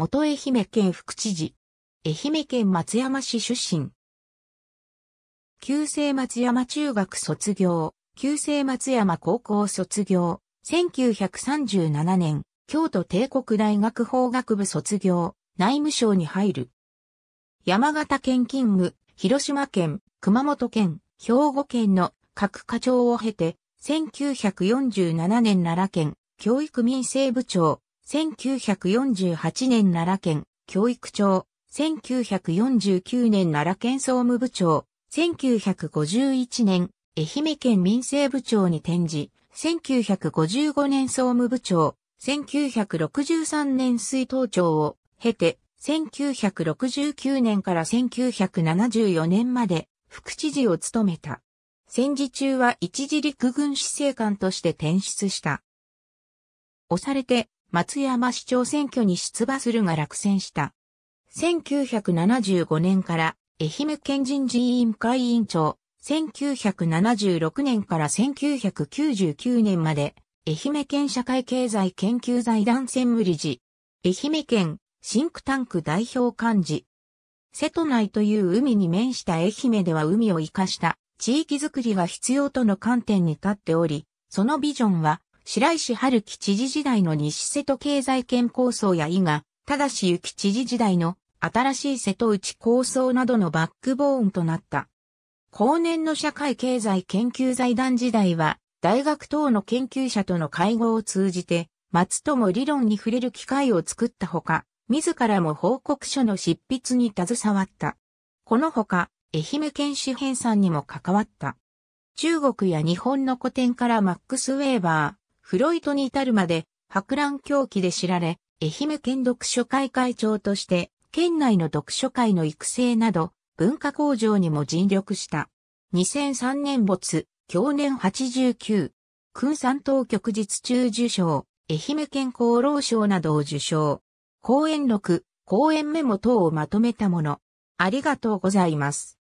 元愛媛県副知事。愛媛県松山市出身。旧制松山中学卒業、旧制松山高校卒業、1937年、京都帝国大学法学部卒業、内務省に入る。山形県勤務、広島県、熊本県、兵庫県の各課長を経て、1947年奈良県、教育民政部長、1948年奈良県教育庁、1949年奈良県総務部長、1951年愛媛県民生部長に転じ、1955年総務部長、1963年水頭庁を経て、1969年から1974年まで副知事を務めた。戦時中は一時陸軍司令官として転出した。押されて松山市長選挙に出馬するが落選した。1975年から愛媛県人事委員会委員長、1976年から1999年まで、愛媛県社会経済研究財団専務理事、愛媛県シンクタンク代表幹事、瀬戸内という海に面した愛媛では海を生かした地域づくりが必要との観点に立っており、そのビジョンは白石春樹知事時代の西瀬戸経済圏構想や伊賀、ただし幸知事時代の新しい瀬戸内構想などのバックボーンとなった。後年の社会経済研究財団時代は、大学等の研究者との会合を通じて、松友理論に触れる機会を作ったほか、自らも報告書の執筆に携わった。このほか、愛媛県主編さんにも関わった。中国や日本の古典からマックス・ウェーバー、フロイトに至るまで博覧狂気で知られ、愛媛県読書会会長として、県内の読書会の育成など、文化向上にも尽力した。2003年没、去年89、君山当局実中受賞、愛媛県厚労省などを受賞。講演録、講演メモ等をまとめたもの。ありがとうございます。